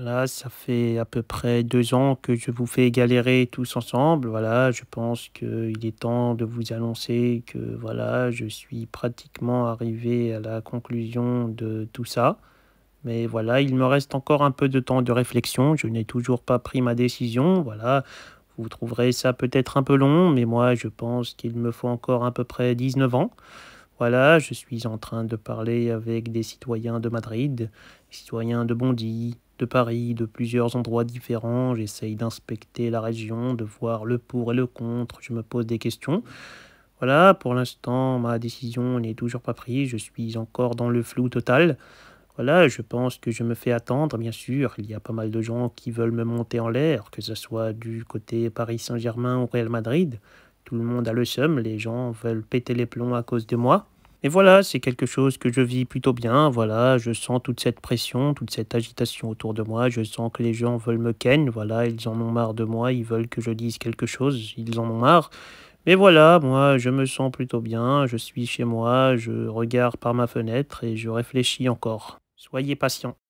Voilà, ça fait à peu près deux ans que je vous fais galérer tous ensemble. Voilà, je pense qu'il est temps de vous annoncer que voilà, je suis pratiquement arrivé à la conclusion de tout ça. Mais voilà, il me reste encore un peu de temps de réflexion. Je n'ai toujours pas pris ma décision. Voilà, vous trouverez ça peut-être un peu long, mais moi, je pense qu'il me faut encore à peu près 19 ans. Voilà, je suis en train de parler avec des citoyens de Madrid, citoyens de Bondy, de Paris, de plusieurs endroits différents. J'essaye d'inspecter la région, de voir le pour et le contre. Je me pose des questions. Voilà, pour l'instant, ma décision n'est toujours pas prise. Je suis encore dans le flou total. Voilà, je pense que je me fais attendre, bien sûr. Il y a pas mal de gens qui veulent me monter en l'air, que ce soit du côté Paris Saint-Germain ou Real Madrid. Tout le monde a le seum, les gens veulent péter les plombs à cause de moi. Et voilà, c'est quelque chose que je vis plutôt bien. Voilà, je sens toute cette pression, toute cette agitation autour de moi. Je sens que les gens veulent me ken. Voilà, ils en ont marre de moi. Ils veulent que je dise quelque chose. Ils en ont marre. Mais voilà, moi, je me sens plutôt bien. Je suis chez moi. Je regarde par ma fenêtre et je réfléchis encore. Soyez patient.